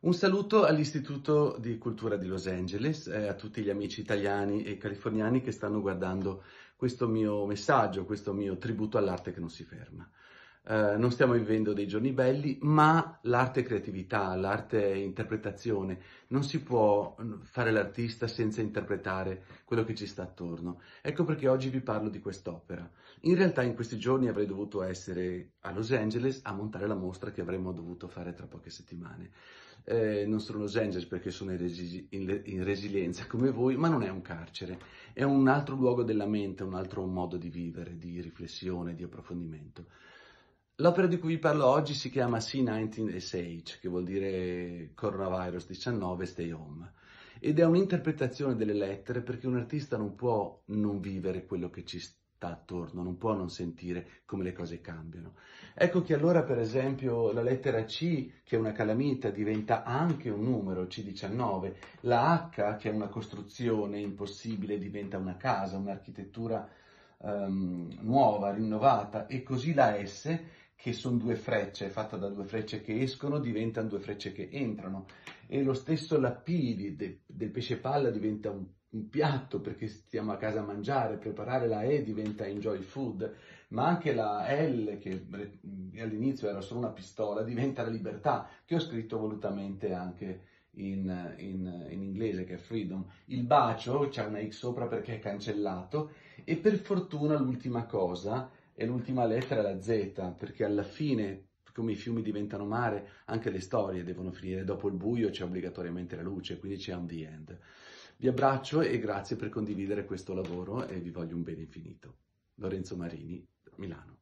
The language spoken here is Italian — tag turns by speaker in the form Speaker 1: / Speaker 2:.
Speaker 1: Un saluto all'Istituto di Cultura di Los Angeles, eh, a tutti gli amici italiani e californiani che stanno guardando questo mio messaggio, questo mio tributo all'arte che non si ferma. Eh, non stiamo vivendo dei giorni belli, ma l'arte creatività, l'arte interpretazione, non si può fare l'artista senza interpretare quello che ci sta attorno. Ecco perché oggi vi parlo di quest'opera. In realtà in questi giorni avrei dovuto essere a Los Angeles a montare la mostra che avremmo dovuto fare tra poche settimane. Eh, non sono Los Angeles perché sono in, resi- in, in resilienza come voi, ma non è un carcere, è un altro luogo della mente, un altro modo di vivere, di riflessione, di approfondimento. L'opera di cui vi parlo oggi si chiama C-19SH, che vuol dire Coronavirus 19 Stay Home, ed è un'interpretazione delle lettere perché un artista non può non vivere quello che ci sta attorno, non può non sentire come le cose cambiano. Ecco che allora, per esempio, la lettera C, che è una calamita, diventa anche un numero, C19, la H, che è una costruzione impossibile, diventa una casa, un'architettura Um, nuova, rinnovata, e così la S che sono due frecce, fatta da due frecce che escono, diventano due frecce che entrano. E lo stesso la P de, del pesce palla diventa un, un, piatto perché stiamo a casa a mangiare, preparare la E diventa enjoy food, ma anche la L che all'inizio era solo una pistola diventa la libertà, che ho scritto volutamente anche in, in, in inglese che è freedom. Il bacio c'è una X sopra perché è cancellato e per fortuna l'ultima cosa e l'ultima lettera è la Z, perché alla fine, come i fiumi diventano mare, anche le storie devono finire. Dopo il buio c'è obbligatoriamente la luce, quindi c'è un the end. Vi abbraccio e grazie per condividere questo lavoro e vi voglio un bene infinito. Lorenzo Marini, Milano.